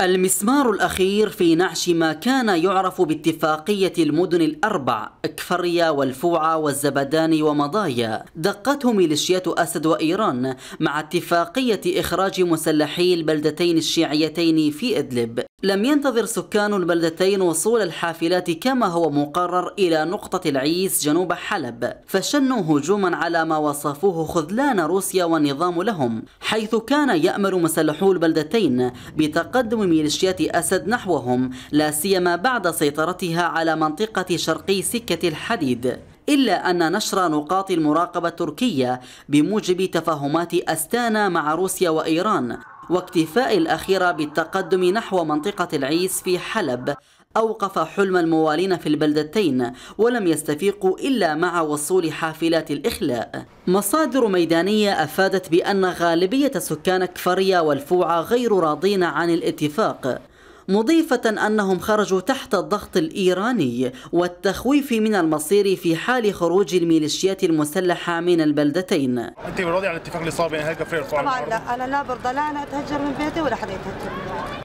المسمار الأخير في نعش ما كان يعرف باتفاقية المدن الأربع كفريا والفوعة والزبدان ومضايا دقته ميليشيات أسد وإيران مع اتفاقية إخراج مسلحي البلدتين الشيعيتين في إدلب لم ينتظر سكان البلدتين وصول الحافلات كما هو مقرر إلى نقطة العيس جنوب حلب فشنوا هجوما على ما وصفوه خذلان روسيا والنظام لهم حيث كان يأمل مسلحو البلدتين بتقدم ميليشيات أسد نحوهم لا سيما بعد سيطرتها على منطقة شرقي سكة الحديد إلا أن نشر نقاط المراقبة التركية بموجب تفاهمات أستانا مع روسيا وإيران واكتفاء الأخيرة بالتقدم نحو منطقة العيس في حلب أوقف حلم الموالين في البلدتين ولم يستفيقوا إلا مع وصول حافلات الإخلاء مصادر ميدانية أفادت بأن غالبية سكان كفريا والفوعة غير راضين عن الاتفاق مضيفة أنهم خرجوا تحت الضغط الإيراني والتخويف من المصير في حال خروج الميليشيات المسلحة من البلدتين أنت راضي عن الاتفاق اللي صار بين هيك فريق طبعا لا أنا لا برضى لا أنا أتهجر من بيتي ولا حد يتهجر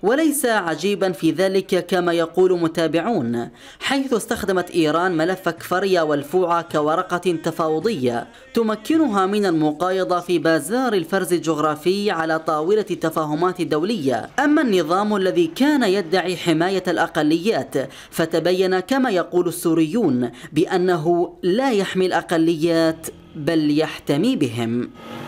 وليس عجيبا في ذلك كما يقول متابعون حيث استخدمت إيران ملف كفريا والفوعة كورقة تفاوضية تمكنها من المقايضة في بازار الفرز الجغرافي على طاولة التفاهمات الدولية أما النظام الذي كان يدعي حماية الأقليات فتبين كما يقول السوريون بأنه لا يحمي الأقليات بل يحتمي بهم